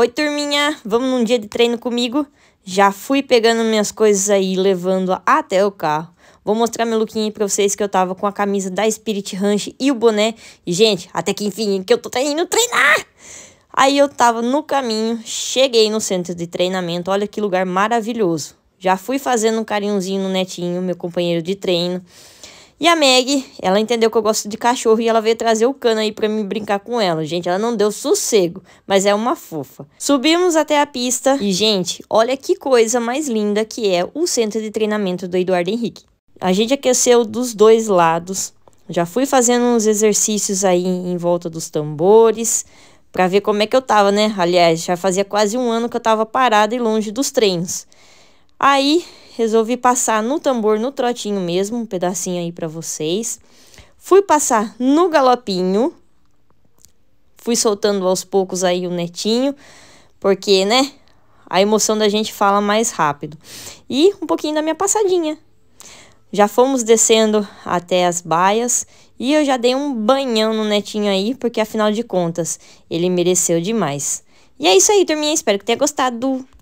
Oi, turminha, vamos num dia de treino comigo? Já fui pegando minhas coisas aí, levando até o carro. Vou mostrar meu lookinho pra vocês que eu tava com a camisa da Spirit Ranch e o boné. E, gente, até que enfim, que eu tô indo treinar! Aí eu tava no caminho, cheguei no centro de treinamento, olha que lugar maravilhoso. Já fui fazendo um carinhozinho no netinho, meu companheiro de treino. E a Meg, ela entendeu que eu gosto de cachorro e ela veio trazer o cano aí pra mim brincar com ela. Gente, ela não deu sossego, mas é uma fofa. Subimos até a pista e, gente, olha que coisa mais linda que é o centro de treinamento do Eduardo Henrique. A gente aqueceu dos dois lados. Já fui fazendo uns exercícios aí em volta dos tambores para ver como é que eu tava, né? Aliás, já fazia quase um ano que eu tava parada e longe dos treinos. Aí resolvi passar no tambor, no trotinho mesmo, um pedacinho aí para vocês. Fui passar no galopinho. Fui soltando aos poucos aí o netinho, porque, né, a emoção da gente fala mais rápido. E um pouquinho da minha passadinha. Já fomos descendo até as baias e eu já dei um banhão no netinho aí, porque afinal de contas, ele mereceu demais. E é isso aí, turminha. Espero que tenha gostado.